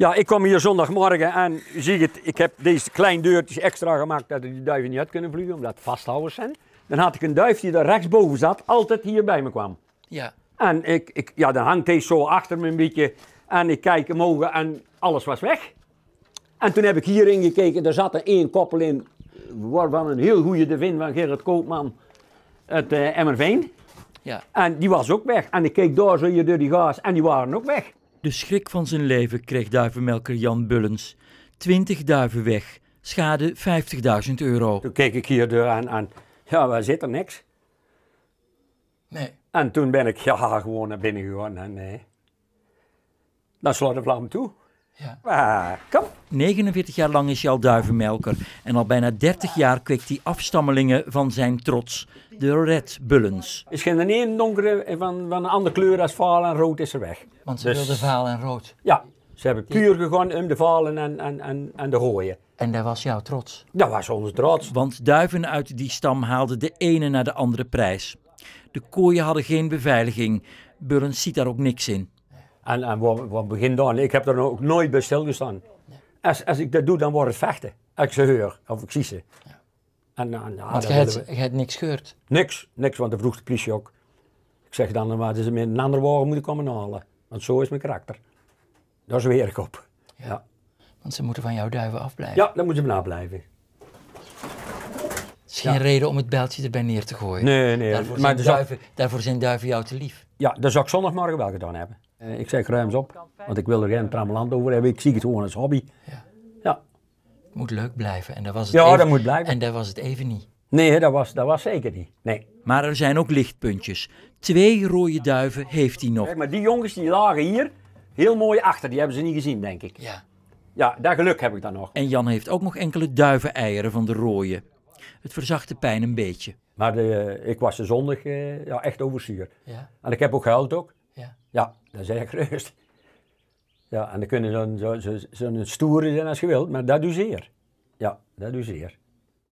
Ja, ik kwam hier zondagmorgen en zie het, ik heb deze kleine deurtjes extra gemaakt dat die duiven niet uit kunnen vliegen, omdat het vasthouders zijn. Dan had ik een duif die daar rechtsboven zat, altijd hier bij me kwam. Ja. En ik, ik, ja, dan hangt deze zo achter me een beetje en ik kijk omhoog en alles was weg. En toen heb ik hierin gekeken, er zat er één koppel in, waarvan een heel goede devin van Gerrit Koopman het uh, Emmerveen. Ja. En die was ook weg. En ik keek daar zo hier door die gaas en die waren ook weg. De schrik van zijn leven kreeg duivenmelker Jan Bullens. Twintig duiven weg, schade 50.000 euro. Toen keek ik hier aan, aan, ja, waar zit er niks? Nee. En toen ben ik ja, gewoon naar binnen gegaan nee. Dan sloot de vlam toe. Ja. Ah, kom. 49 jaar lang is hij al duivenmelker en al bijna 30 jaar kweekt hij afstammelingen van zijn trots, de Red Bullens. is geen ene donkere van, van een andere kleur als vaal en rood is er weg. Want ze dus, wilden vaal en rood. Ja, ze hebben puur gegaan om de valen en, en, en, en de gooien. En daar was jouw trots? Dat was onze trots. Want duiven uit die stam haalden de ene naar de andere prijs. De kooien hadden geen beveiliging. Bullens ziet daar ook niks in. En, en wat, begin dan? Ik heb er nou ook nooit bij stilgestaan als, als ik dat doe, dan wordt het vechten. Als ik ze heur of ik zie ze. Ja. En, nou, nou want je hebt, we... niks gehoord? Niks, niks, want de vroeg de politie ook. Ik zeg dan, maar ze met een andere wagen moeten komen halen. Want zo is mijn karakter. Daar zweer ik op. Ja. Want ze moeten van jouw duiven afblijven. Ja, dan moeten ze blijven. Het is geen reden om het bijltje erbij neer te gooien. Nee, nee. Daarvoor, maar zijn, duiven, daarvoor zijn duiven jou te lief. Ja, dat zou ik zondagmorgen wel gedaan hebben. Eh, ik zeg ruims op, want ik wil er geen tramland over hebben. Ik zie het gewoon als hobby. Ja. ja. Het moet leuk blijven. En dat was het ja, dat moet blijven. En dat was het even niet. Nee, dat was, dat was zeker niet. Nee. Maar er zijn ook lichtpuntjes. Twee rode duiven heeft hij nog. Kijk, maar die jongens die lagen hier heel mooi achter. Die hebben ze niet gezien, denk ik. Ja. Ja, daar geluk heb ik dan nog. En Jan heeft ook nog enkele duiveneieren van de rode. Het verzacht de pijn een beetje. Maar de, eh, ik was de zondag eh, ja, echt overzuur. Ja. En ik heb ook gehuild ook. Ja, dat is eigenlijk rust. Ja, en dan kunnen ze zo'n zo, zo, stoere zijn als je wilt, maar dat doet zeer. Ja, dat doet zeer.